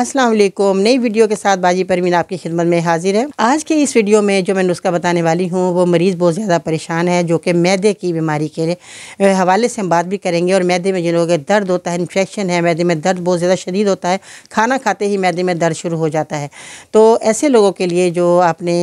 अस्सलाम वालेकुम नई वीडियो के साथ बाजी परवीन आपकी खिदमत में हाजिर है आज के इस वीडियो में जो मैं नुस्खा बताने वाली हूँ वो मरीज़ बहुत ज़्यादा परेशान है जो कि मैदे की बीमारी के हवाले से हम बात भी करेंगे और मैदे में जिन लोगों के दर्द होता है इन्फेक्शन है मैदे में दर्द बहुत ज़्यादा शदीद होता है खाना खाते ही मैदे में दर्द शुरू हो जाता है तो ऐसे लोगों के लिए जो आपने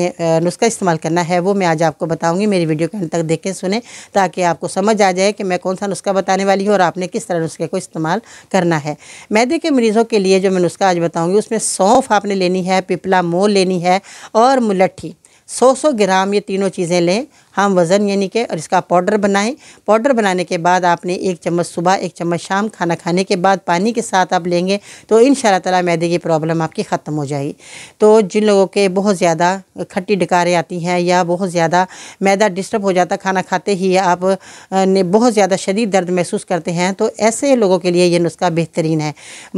नुस्खा इस्तेमाल करना है वो मैं आज आपको बताऊँगी मेरी वीडियो के अंत तक देखें सुने ताकि आपको समझ आ जाए कि मैं कौन सा नुस्खा बताने वाली हूँ और आपने किस तरह नुस्खे को इस्तेमाल करना है मैदे के मरीज़ों के लिए जो मैं नुस्खा आज बताऊंगी उसमें सौंफ आपने लेनी है पिपला मोल लेनी है और मुलट्ठी 100 सौ ग्राम ये तीनों चीज़ें लें हम वज़न यानी कि और इसका पाउडर बनाएं पाउडर बनाने के बाद आपने एक चम्मच सुबह एक चम्मच शाम खाना खाने के बाद पानी के साथ आप लेंगे तो इन तला मैदे की प्रॉब्लम आपकी ख़त्म हो जाएगी तो जिन लोगों के बहुत ज़्यादा खट्टी डकारें आती हैं या बहुत ज़्यादा मैदा डिस्टर्ब हो जाता खाना खाते ही आप ने बहुत ज़्यादा शदीद दर्द महसूस करते हैं तो ऐसे लोगों के लिए ये नुस्खा बेहतरीन है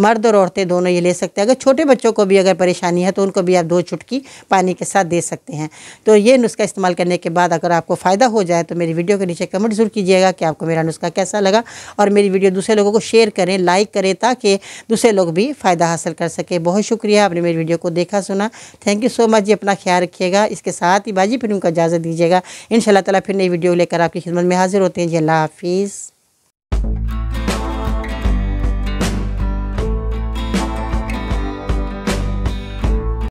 मर्द और औरतें दोनों ये ले सकते हैं अगर छोटे बच्चों को भी अगर परेशानी है तो उनको भी आप दो चुटकी पानी के साथ दे सकते हैं तो ये नुस्खा इस्तेमाल करने के बाद अगर आप आपको फ़ायदा हो जाए तो मेरी वीडियो के नीचे कमेंट जरूर कीजिएगा कि आपको मेरा नुस्खा कैसा लगा और मेरी वीडियो दूसरे लोगों को शेयर करें लाइक करें ताकि दूसरे लोग भी फ़ायदा हासिल कर सकें बहुत शुक्रिया आपने मेरी वीडियो को देखा सुना थैंक यू सो मच जी अपना ख्याल रखिएगा इसके साथ ही बाजी फिर उनका इजाज़त दीजिएगा इन शाला फिर नई वीडियो लेकर आपकी खिदमत में हाजिर होते हैं जी हाफिज़